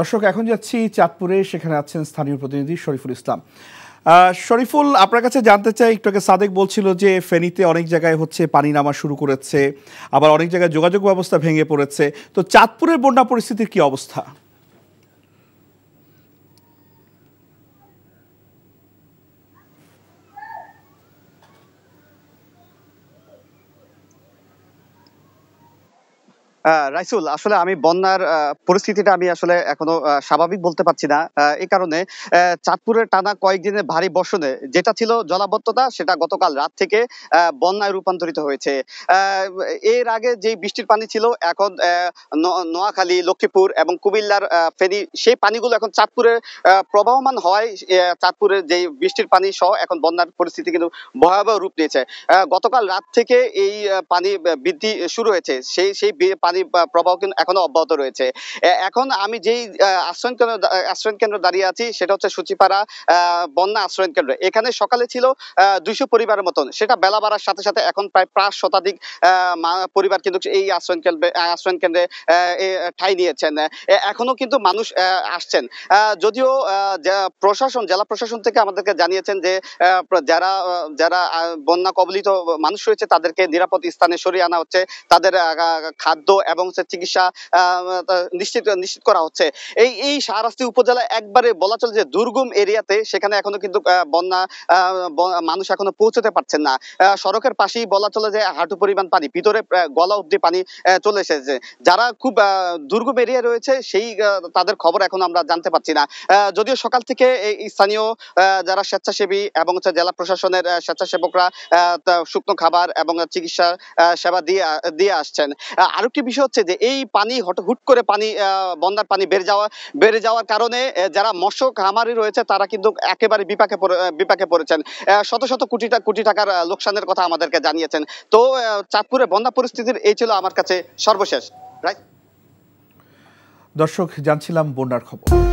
দর্শক এখন যাচ্ছি চাঁদপুরে সেখানে আছেন স্থানীয় প্রতিনিধি শরীফুল ইসলাম শরীফুল আপনার কাছে জানতে চাই একটু আগে সাদেক বলছিল যে ফেনীতে অনেক জায়গায় হচ্ছে পানি নামা শুরু করেছে আবার অনেক জায়গায় যোগাযোগ ব্যবস্থা ভেঙে পড়েছে তো চাঁদপুরের বন্যা পরিস্থিতির কি অবস্থা রাইসুল আসলে আমি বন্যার পরিস্থিতিটা আমি আসলে এখনো স্বাভাবিক বলতে পারছি না এই কারণে চাঁদপুরের টানা কয়েকদিনের ভারী বর্ষণে যেটা ছিল জলাবদ্ধতা সেটা গতকাল রাত থেকে বন্যায় রূপান্তরিত হয়েছে এর আগে যে বৃষ্টির পানি ছিল এখন নোয়াখালী লক্ষ্মীপুর এবং কুমিল্লার ফেনি সেই পানিগুলো এখন চাঁদপুরে প্রবাহমান হওয়ায় চাঁদপুরের যে বৃষ্টির পানি সহ এখন বন্যার পরিস্থিতি কিন্তু ভয়াবহ রূপ নিয়েছে গতকাল রাত থেকে এই পানি বৃদ্ধি শুরু হয়েছে সেই সেই পানির প্রবাহ কিন্তু এখনো অব্যাহত রয়েছে এখন আমি যেই আশ্রয় কেন্দ্র আশ্রয় কেন্দ্র দাঁড়িয়ে আছি সেটা হচ্ছে সূচিপাড়া বন্যা আশ্রয় কেন্দ্র এখানে সকালে ছিল দুইশো পরিবারের মতন সেটা বেলা বাড়ার সাথে সাথে এখন প্রায় প্রায় শতাধিক পরিবার কিন্তু এই আশ্রয় কেন্দ্রে আশ্রয় কেন্দ্রে ঠাই নিয়েছেন এখনো কিন্তু মানুষ আসছেন যদিও প্রশাসন জেলা প্রশাসন থেকে আমাদেরকে জানিয়েছেন যে যারা যারা বন্যা কবলিত মানুষ রয়েছে তাদেরকে নিরাপদ স্থানে সরিয়ে আনা হচ্ছে তাদের খাদ্য এবং চিকিৎসা নিশ্চিত নিশ্চিত করা হচ্ছে এই এই শাহরাস্তি উপজেলা একবারে বলা চলে যে দুর্গম এরিয়াতে সেখানে এখনো কিন্তু বন্যা মানুষ এখনো পৌঁছতে পারছেন না সড়কের পাশেই বলা চলে যে হাঁটু পরিমাণ পানি ভিতরে গলা অব্দি পানি চলে এসেছে যারা খুব দুর্গম এরিয়া রয়েছে সেই তাদের খবর এখন আমরা জানতে পারছি না যদিও সকাল থেকে স্থানীয় যারা স্বেচ্ছাসেবী এবং হচ্ছে জেলা প্রশাসনের স্বেচ্ছাসেবকরা শুকনো খাবার এবং চিকিৎসা সেবা দিয়ে দিয়ে আসছেন আরেকটি বিষয় হচ্ছে যে এই পানি হুট করে পানি বন্যার পানি বেড়ে যাওয়া বেড়ে যাওয়ার কারণে যারা মৎস্য খামারি রয়েছে তারা কিন্তু একেবারে বিপাকে বিপাকে পড়েছেন শত শত কোটি কোটি টাকার লোকসানের কথা আমাদেরকে জানিয়েছেন তো চাঁদপুরের বন্যা পরিস্থিতির এই ছিল আমার কাছে সর্বশেষ রাইট দর্শক জানছিলাম বন্যার খবর